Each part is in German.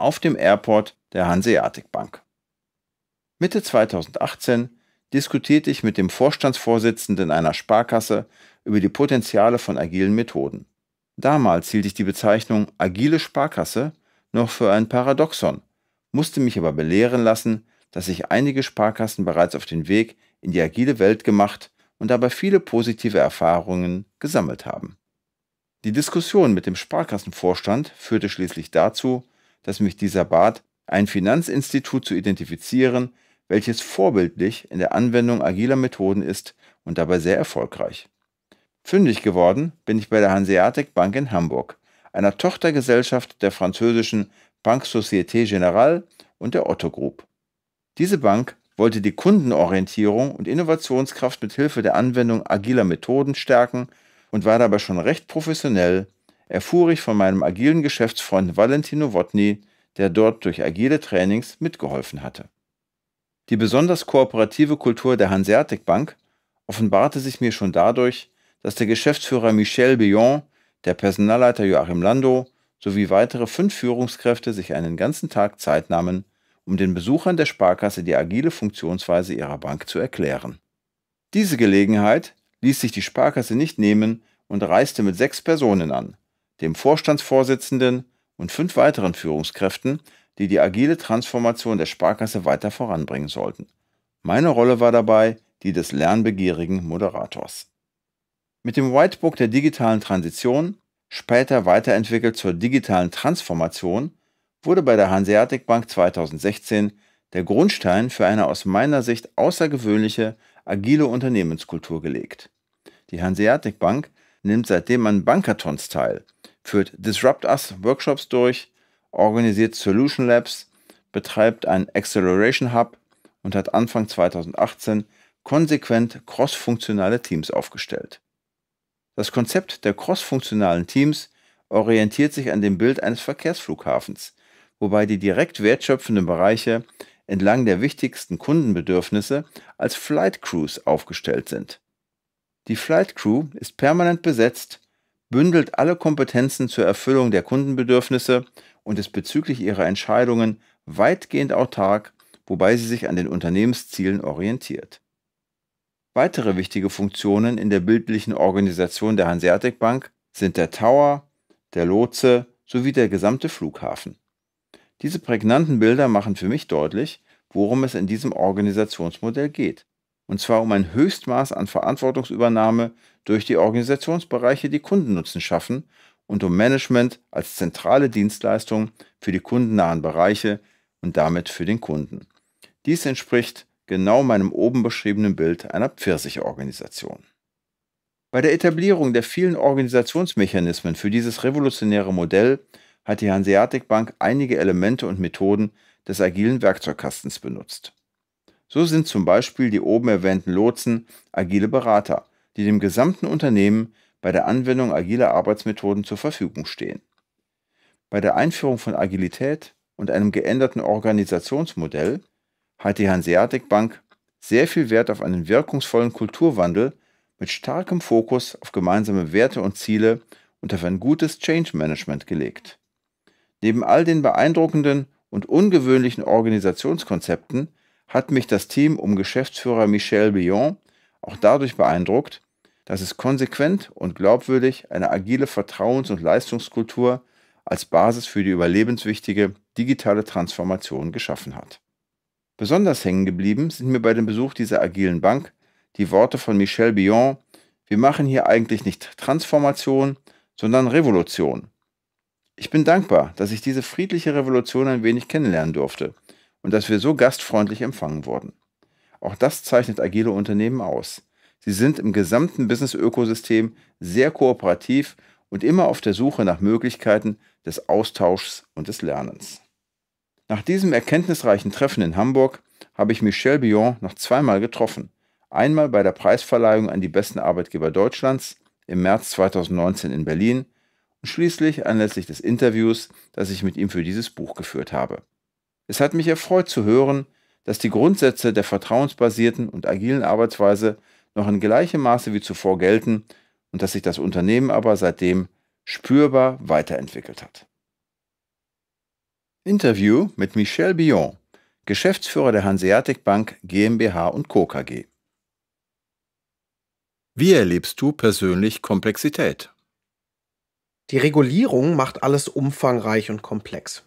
auf dem Airport der Hanseatic Bank. Mitte 2018 diskutierte ich mit dem Vorstandsvorsitzenden einer Sparkasse über die Potenziale von agilen Methoden. Damals hielt ich die Bezeichnung agile Sparkasse noch für ein Paradoxon, musste mich aber belehren lassen, dass sich einige Sparkassen bereits auf den Weg in die agile Welt gemacht und dabei viele positive Erfahrungen gesammelt haben. Die Diskussion mit dem Sparkassenvorstand führte schließlich dazu, dass mich dieser bat, ein Finanzinstitut zu identifizieren, welches vorbildlich in der Anwendung agiler Methoden ist und dabei sehr erfolgreich. Fündig geworden bin ich bei der Hanseatic Bank in Hamburg, einer Tochtergesellschaft der französischen Banque Société Générale und der Otto Group. Diese Bank wollte die Kundenorientierung und Innovationskraft mit Hilfe der Anwendung agiler Methoden stärken und war dabei schon recht professionell erfuhr ich von meinem agilen Geschäftsfreund Valentino Wotny, der dort durch agile Trainings mitgeholfen hatte. Die besonders kooperative Kultur der Hanseatic Bank offenbarte sich mir schon dadurch, dass der Geschäftsführer Michel Billon, der Personalleiter Joachim Lando sowie weitere fünf Führungskräfte sich einen ganzen Tag Zeit nahmen, um den Besuchern der Sparkasse die agile Funktionsweise ihrer Bank zu erklären. Diese Gelegenheit ließ sich die Sparkasse nicht nehmen und reiste mit sechs Personen an, dem Vorstandsvorsitzenden und fünf weiteren Führungskräften, die die agile Transformation der Sparkasse weiter voranbringen sollten. Meine Rolle war dabei die des lernbegierigen Moderators. Mit dem Whitebook der digitalen Transition, später weiterentwickelt zur digitalen Transformation, wurde bei der Hanseatic Bank 2016 der Grundstein für eine aus meiner Sicht außergewöhnliche agile Unternehmenskultur gelegt. Die Hanseatic Bank nimmt seitdem an Bankathons teil – führt Disrupt Us Workshops durch, organisiert Solution Labs, betreibt einen Acceleration Hub und hat Anfang 2018 konsequent crossfunktionale Teams aufgestellt. Das Konzept der crossfunktionalen Teams orientiert sich an dem Bild eines Verkehrsflughafens, wobei die direkt wertschöpfenden Bereiche entlang der wichtigsten Kundenbedürfnisse als Flight Crews aufgestellt sind. Die Flight Crew ist permanent besetzt bündelt alle Kompetenzen zur Erfüllung der Kundenbedürfnisse und ist bezüglich ihrer Entscheidungen weitgehend autark, wobei sie sich an den Unternehmenszielen orientiert. Weitere wichtige Funktionen in der bildlichen Organisation der Hanseatic Bank sind der Tower, der Lotse sowie der gesamte Flughafen. Diese prägnanten Bilder machen für mich deutlich, worum es in diesem Organisationsmodell geht. Und zwar um ein Höchstmaß an Verantwortungsübernahme durch die Organisationsbereiche, die Kundennutzen schaffen und um Management als zentrale Dienstleistung für die kundennahen Bereiche und damit für den Kunden. Dies entspricht genau meinem oben beschriebenen Bild einer Pfirsich-Organisation. Bei der Etablierung der vielen Organisationsmechanismen für dieses revolutionäre Modell hat die Hanseatic Bank einige Elemente und Methoden des agilen Werkzeugkastens benutzt. So sind zum Beispiel die oben erwähnten Lotsen agile Berater, die dem gesamten Unternehmen bei der Anwendung agiler Arbeitsmethoden zur Verfügung stehen. Bei der Einführung von Agilität und einem geänderten Organisationsmodell hat die Hanseatic Bank sehr viel Wert auf einen wirkungsvollen Kulturwandel mit starkem Fokus auf gemeinsame Werte und Ziele und auf ein gutes Change Management gelegt. Neben all den beeindruckenden und ungewöhnlichen Organisationskonzepten hat mich das Team um Geschäftsführer Michel Billon auch dadurch beeindruckt, dass es konsequent und glaubwürdig eine agile Vertrauens- und Leistungskultur als Basis für die überlebenswichtige digitale Transformation geschaffen hat. Besonders hängen geblieben sind mir bei dem Besuch dieser agilen Bank die Worte von Michel Billon, wir machen hier eigentlich nicht Transformation, sondern Revolution. Ich bin dankbar, dass ich diese friedliche Revolution ein wenig kennenlernen durfte und dass wir so gastfreundlich empfangen wurden. Auch das zeichnet agile Unternehmen aus. Sie sind im gesamten Business-Ökosystem sehr kooperativ und immer auf der Suche nach Möglichkeiten des Austauschs und des Lernens. Nach diesem erkenntnisreichen Treffen in Hamburg habe ich Michel Bion noch zweimal getroffen. Einmal bei der Preisverleihung an die besten Arbeitgeber Deutschlands im März 2019 in Berlin und schließlich anlässlich des Interviews, das ich mit ihm für dieses Buch geführt habe. Es hat mich erfreut zu hören, dass die Grundsätze der vertrauensbasierten und agilen Arbeitsweise noch in gleichem Maße wie zuvor gelten und dass sich das Unternehmen aber seitdem spürbar weiterentwickelt hat. Interview mit Michel Bion, Geschäftsführer der Hanseatic Bank GmbH Co. KG. Wie erlebst du persönlich Komplexität? Die Regulierung macht alles umfangreich und komplex.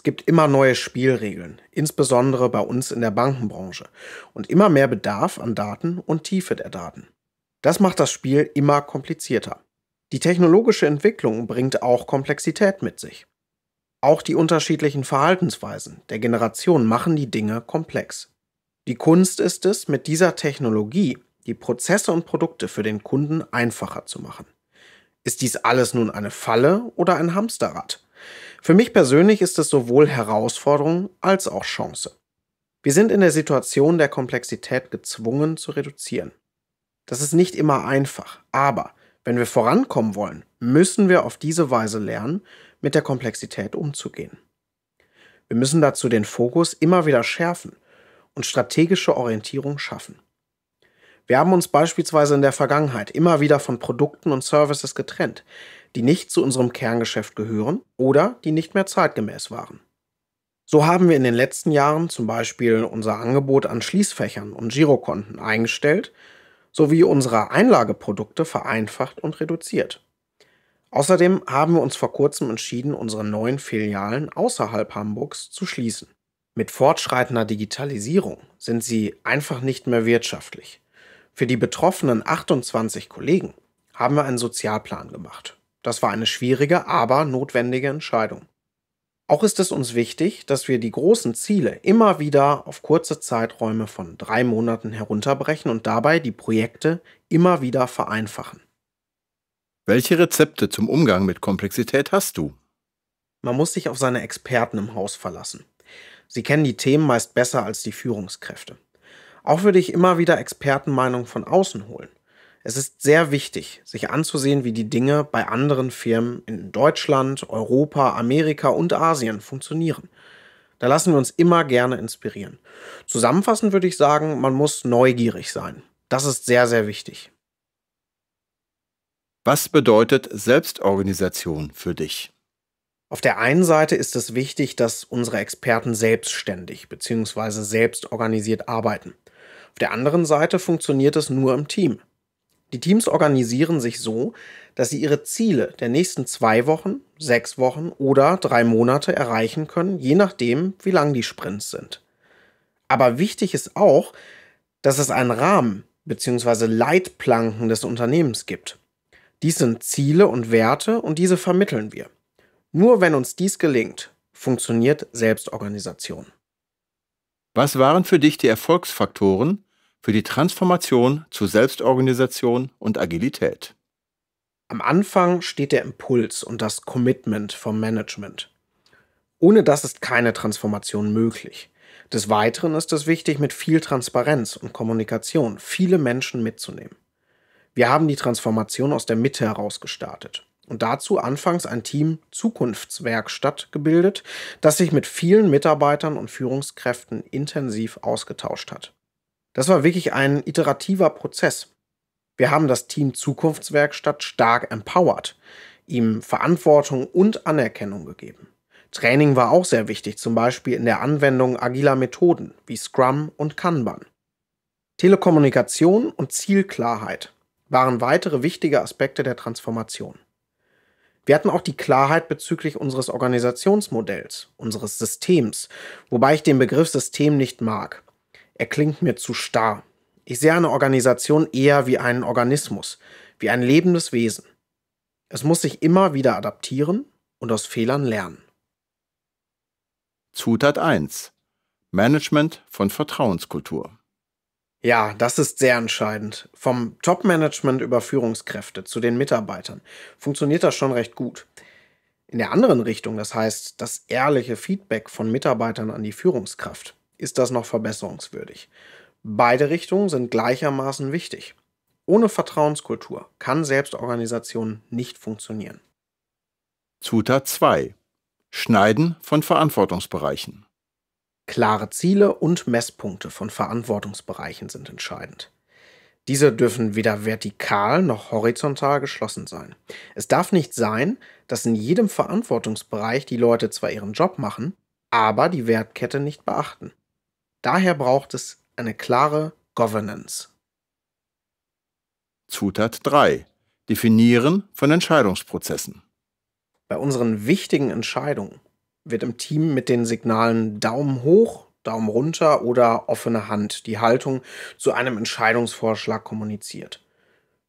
Es gibt immer neue Spielregeln, insbesondere bei uns in der Bankenbranche, und immer mehr Bedarf an Daten und Tiefe der Daten. Das macht das Spiel immer komplizierter. Die technologische Entwicklung bringt auch Komplexität mit sich. Auch die unterschiedlichen Verhaltensweisen der Generation machen die Dinge komplex. Die Kunst ist es, mit dieser Technologie die Prozesse und Produkte für den Kunden einfacher zu machen. Ist dies alles nun eine Falle oder ein Hamsterrad? Für mich persönlich ist es sowohl Herausforderung als auch Chance. Wir sind in der Situation der Komplexität gezwungen zu reduzieren. Das ist nicht immer einfach, aber wenn wir vorankommen wollen, müssen wir auf diese Weise lernen, mit der Komplexität umzugehen. Wir müssen dazu den Fokus immer wieder schärfen und strategische Orientierung schaffen. Wir haben uns beispielsweise in der Vergangenheit immer wieder von Produkten und Services getrennt, die nicht zu unserem Kerngeschäft gehören oder die nicht mehr zeitgemäß waren. So haben wir in den letzten Jahren zum Beispiel unser Angebot an Schließfächern und Girokonten eingestellt sowie unsere Einlageprodukte vereinfacht und reduziert. Außerdem haben wir uns vor kurzem entschieden, unsere neuen Filialen außerhalb Hamburgs zu schließen. Mit fortschreitender Digitalisierung sind sie einfach nicht mehr wirtschaftlich. Für die betroffenen 28 Kollegen haben wir einen Sozialplan gemacht. Das war eine schwierige, aber notwendige Entscheidung. Auch ist es uns wichtig, dass wir die großen Ziele immer wieder auf kurze Zeiträume von drei Monaten herunterbrechen und dabei die Projekte immer wieder vereinfachen. Welche Rezepte zum Umgang mit Komplexität hast du? Man muss sich auf seine Experten im Haus verlassen. Sie kennen die Themen meist besser als die Führungskräfte. Auch würde ich immer wieder Expertenmeinung von außen holen. Es ist sehr wichtig, sich anzusehen, wie die Dinge bei anderen Firmen in Deutschland, Europa, Amerika und Asien funktionieren. Da lassen wir uns immer gerne inspirieren. Zusammenfassend würde ich sagen, man muss neugierig sein. Das ist sehr, sehr wichtig. Was bedeutet Selbstorganisation für dich? Auf der einen Seite ist es wichtig, dass unsere Experten selbstständig bzw. selbstorganisiert arbeiten. Auf der anderen Seite funktioniert es nur im Team. Die Teams organisieren sich so, dass sie ihre Ziele der nächsten zwei Wochen, sechs Wochen oder drei Monate erreichen können, je nachdem, wie lang die Sprints sind. Aber wichtig ist auch, dass es einen Rahmen bzw. Leitplanken des Unternehmens gibt. Dies sind Ziele und Werte und diese vermitteln wir. Nur wenn uns dies gelingt, funktioniert Selbstorganisation. Was waren für dich die Erfolgsfaktoren, für die Transformation zu Selbstorganisation und Agilität. Am Anfang steht der Impuls und das Commitment vom Management. Ohne das ist keine Transformation möglich. Des Weiteren ist es wichtig, mit viel Transparenz und Kommunikation viele Menschen mitzunehmen. Wir haben die Transformation aus der Mitte heraus gestartet und dazu anfangs ein Team Zukunftswerkstatt gebildet, das sich mit vielen Mitarbeitern und Führungskräften intensiv ausgetauscht hat. Das war wirklich ein iterativer Prozess. Wir haben das Team Zukunftswerkstatt stark empowert, ihm Verantwortung und Anerkennung gegeben. Training war auch sehr wichtig, zum Beispiel in der Anwendung agiler Methoden wie Scrum und Kanban. Telekommunikation und Zielklarheit waren weitere wichtige Aspekte der Transformation. Wir hatten auch die Klarheit bezüglich unseres Organisationsmodells, unseres Systems, wobei ich den Begriff System nicht mag. Er klingt mir zu starr. Ich sehe eine Organisation eher wie einen Organismus, wie ein lebendes Wesen. Es muss sich immer wieder adaptieren und aus Fehlern lernen. Zutat 1. Management von Vertrauenskultur. Ja, das ist sehr entscheidend. Vom Top-Management über Führungskräfte zu den Mitarbeitern funktioniert das schon recht gut. In der anderen Richtung, das heißt das ehrliche Feedback von Mitarbeitern an die Führungskraft, ist das noch verbesserungswürdig. Beide Richtungen sind gleichermaßen wichtig. Ohne Vertrauenskultur kann Selbstorganisation nicht funktionieren. Zutat 2. Schneiden von Verantwortungsbereichen. Klare Ziele und Messpunkte von Verantwortungsbereichen sind entscheidend. Diese dürfen weder vertikal noch horizontal geschlossen sein. Es darf nicht sein, dass in jedem Verantwortungsbereich die Leute zwar ihren Job machen, aber die Wertkette nicht beachten. Daher braucht es eine klare Governance. Zutat 3. Definieren von Entscheidungsprozessen. Bei unseren wichtigen Entscheidungen wird im Team mit den Signalen Daumen hoch, Daumen runter oder offene Hand die Haltung zu einem Entscheidungsvorschlag kommuniziert.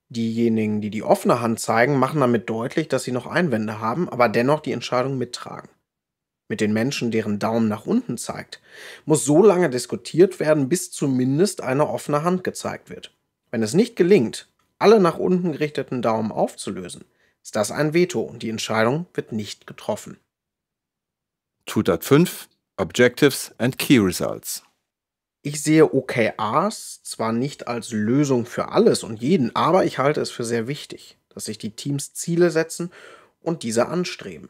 Diejenigen, die die offene Hand zeigen, machen damit deutlich, dass sie noch Einwände haben, aber dennoch die Entscheidung mittragen mit den Menschen, deren Daumen nach unten zeigt, muss so lange diskutiert werden, bis zumindest eine offene Hand gezeigt wird. Wenn es nicht gelingt, alle nach unten gerichteten Daumen aufzulösen, ist das ein Veto und die Entscheidung wird nicht getroffen. Zutat 5 Objectives and Key Results. Ich sehe OKRs zwar nicht als Lösung für alles und jeden, aber ich halte es für sehr wichtig, dass sich die Teams Ziele setzen und diese anstreben.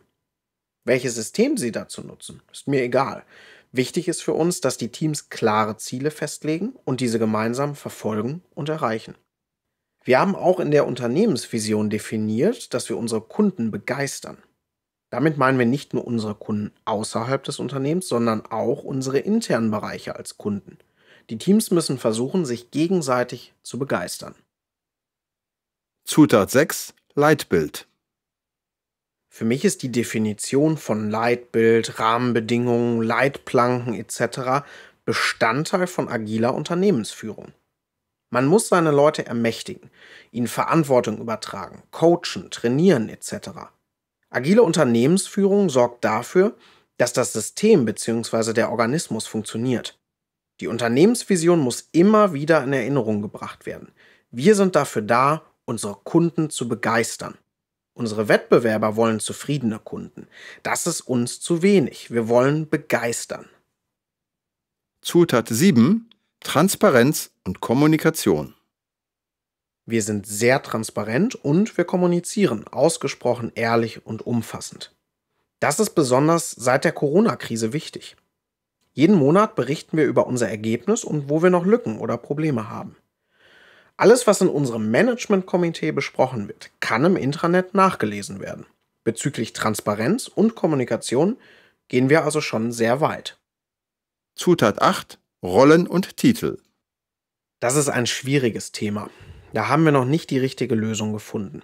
Welches System sie dazu nutzen, ist mir egal. Wichtig ist für uns, dass die Teams klare Ziele festlegen und diese gemeinsam verfolgen und erreichen. Wir haben auch in der Unternehmensvision definiert, dass wir unsere Kunden begeistern. Damit meinen wir nicht nur unsere Kunden außerhalb des Unternehmens, sondern auch unsere internen Bereiche als Kunden. Die Teams müssen versuchen, sich gegenseitig zu begeistern. Zutat 6 Leitbild für mich ist die Definition von Leitbild, Rahmenbedingungen, Leitplanken etc. Bestandteil von agiler Unternehmensführung. Man muss seine Leute ermächtigen, ihnen Verantwortung übertragen, coachen, trainieren etc. Agile Unternehmensführung sorgt dafür, dass das System bzw. der Organismus funktioniert. Die Unternehmensvision muss immer wieder in Erinnerung gebracht werden. Wir sind dafür da, unsere Kunden zu begeistern. Unsere Wettbewerber wollen zufriedene Kunden. Das ist uns zu wenig. Wir wollen begeistern. Zutat 7. Transparenz und Kommunikation. Wir sind sehr transparent und wir kommunizieren ausgesprochen ehrlich und umfassend. Das ist besonders seit der Corona-Krise wichtig. Jeden Monat berichten wir über unser Ergebnis und wo wir noch Lücken oder Probleme haben. Alles, was in unserem Managementkomitee besprochen wird, kann im Intranet nachgelesen werden. Bezüglich Transparenz und Kommunikation gehen wir also schon sehr weit. Zutat 8 Rollen und Titel. Das ist ein schwieriges Thema. Da haben wir noch nicht die richtige Lösung gefunden.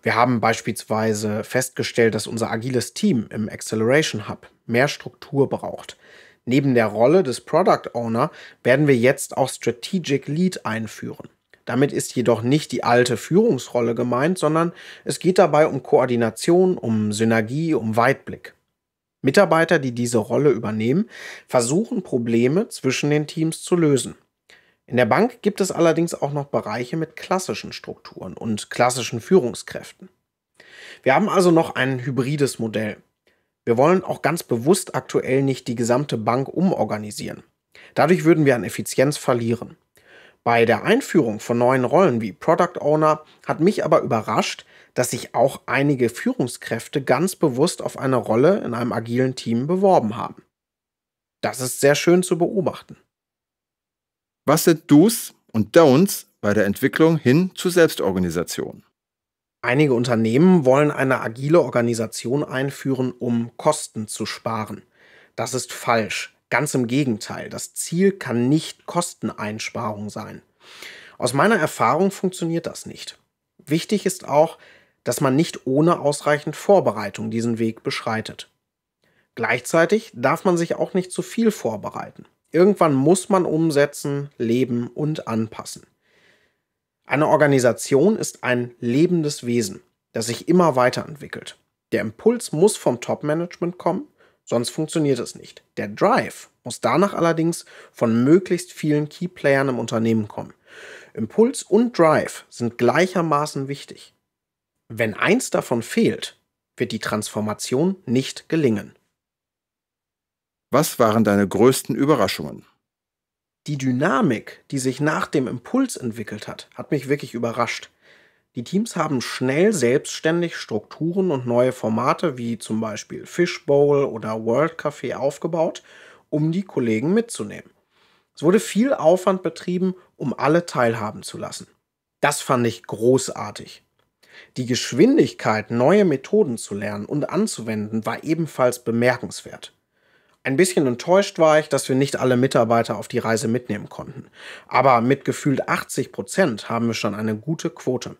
Wir haben beispielsweise festgestellt, dass unser agiles Team im Acceleration Hub mehr Struktur braucht. Neben der Rolle des Product Owner werden wir jetzt auch Strategic Lead einführen. Damit ist jedoch nicht die alte Führungsrolle gemeint, sondern es geht dabei um Koordination, um Synergie, um Weitblick. Mitarbeiter, die diese Rolle übernehmen, versuchen Probleme zwischen den Teams zu lösen. In der Bank gibt es allerdings auch noch Bereiche mit klassischen Strukturen und klassischen Führungskräften. Wir haben also noch ein hybrides Modell. Wir wollen auch ganz bewusst aktuell nicht die gesamte Bank umorganisieren. Dadurch würden wir an Effizienz verlieren. Bei der Einführung von neuen Rollen wie Product Owner hat mich aber überrascht, dass sich auch einige Führungskräfte ganz bewusst auf eine Rolle in einem agilen Team beworben haben. Das ist sehr schön zu beobachten. Was sind Do's und Don'ts bei der Entwicklung hin zu Selbstorganisation? Einige Unternehmen wollen eine agile Organisation einführen, um Kosten zu sparen. Das ist falsch. Ganz im Gegenteil, das Ziel kann nicht Kosteneinsparung sein. Aus meiner Erfahrung funktioniert das nicht. Wichtig ist auch, dass man nicht ohne ausreichend Vorbereitung diesen Weg beschreitet. Gleichzeitig darf man sich auch nicht zu viel vorbereiten. Irgendwann muss man umsetzen, leben und anpassen. Eine Organisation ist ein lebendes Wesen, das sich immer weiterentwickelt. Der Impuls muss vom Top-Management kommen, sonst funktioniert es nicht. Der Drive muss danach allerdings von möglichst vielen Keyplayern im Unternehmen kommen. Impuls und Drive sind gleichermaßen wichtig. Wenn eins davon fehlt, wird die Transformation nicht gelingen. Was waren deine größten Überraschungen? Die Dynamik, die sich nach dem Impuls entwickelt hat, hat mich wirklich überrascht. Die Teams haben schnell selbstständig Strukturen und neue Formate wie zum Beispiel Fishbowl oder World Café aufgebaut, um die Kollegen mitzunehmen. Es wurde viel Aufwand betrieben, um alle teilhaben zu lassen. Das fand ich großartig. Die Geschwindigkeit, neue Methoden zu lernen und anzuwenden, war ebenfalls bemerkenswert. Ein bisschen enttäuscht war ich, dass wir nicht alle Mitarbeiter auf die Reise mitnehmen konnten. Aber mit gefühlt 80 Prozent haben wir schon eine gute Quote.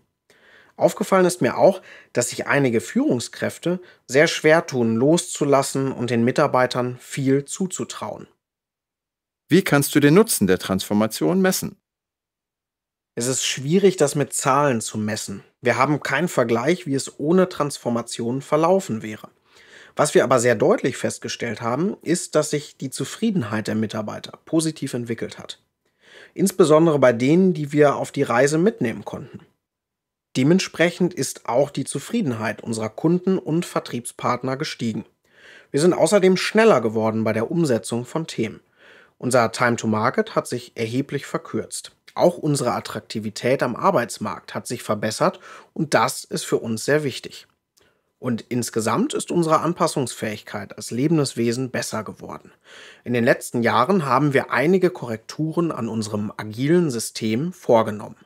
Aufgefallen ist mir auch, dass sich einige Führungskräfte sehr schwer tun, loszulassen und den Mitarbeitern viel zuzutrauen. Wie kannst du den Nutzen der Transformation messen? Es ist schwierig, das mit Zahlen zu messen. Wir haben keinen Vergleich, wie es ohne Transformation verlaufen wäre. Was wir aber sehr deutlich festgestellt haben, ist, dass sich die Zufriedenheit der Mitarbeiter positiv entwickelt hat. Insbesondere bei denen, die wir auf die Reise mitnehmen konnten. Dementsprechend ist auch die Zufriedenheit unserer Kunden und Vertriebspartner gestiegen. Wir sind außerdem schneller geworden bei der Umsetzung von Themen. Unser Time to Market hat sich erheblich verkürzt. Auch unsere Attraktivität am Arbeitsmarkt hat sich verbessert und das ist für uns sehr wichtig. Und insgesamt ist unsere Anpassungsfähigkeit als lebendes Wesen besser geworden. In den letzten Jahren haben wir einige Korrekturen an unserem agilen System vorgenommen.